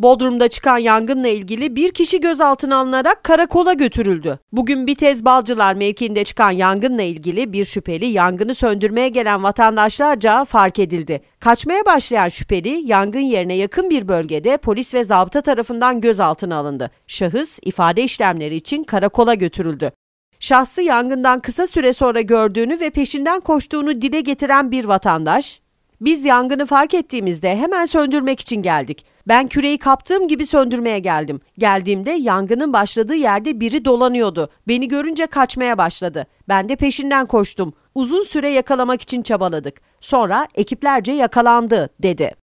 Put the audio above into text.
Bodrum'da çıkan yangınla ilgili bir kişi gözaltına alınarak karakola götürüldü. Bugün Bitez Balcılar mevkiinde çıkan yangınla ilgili bir şüpheli yangını söndürmeye gelen vatandaşlarca fark edildi. Kaçmaya başlayan şüpheli yangın yerine yakın bir bölgede polis ve zabıta tarafından gözaltına alındı. Şahıs ifade işlemleri için karakola götürüldü. Şahsı yangından kısa süre sonra gördüğünü ve peşinden koştuğunu dile getiren bir vatandaş, biz yangını fark ettiğimizde hemen söndürmek için geldik. Ben küreyi kaptığım gibi söndürmeye geldim. Geldiğimde yangının başladığı yerde biri dolanıyordu. Beni görünce kaçmaya başladı. Ben de peşinden koştum. Uzun süre yakalamak için çabaladık. Sonra ekiplerce yakalandı dedi.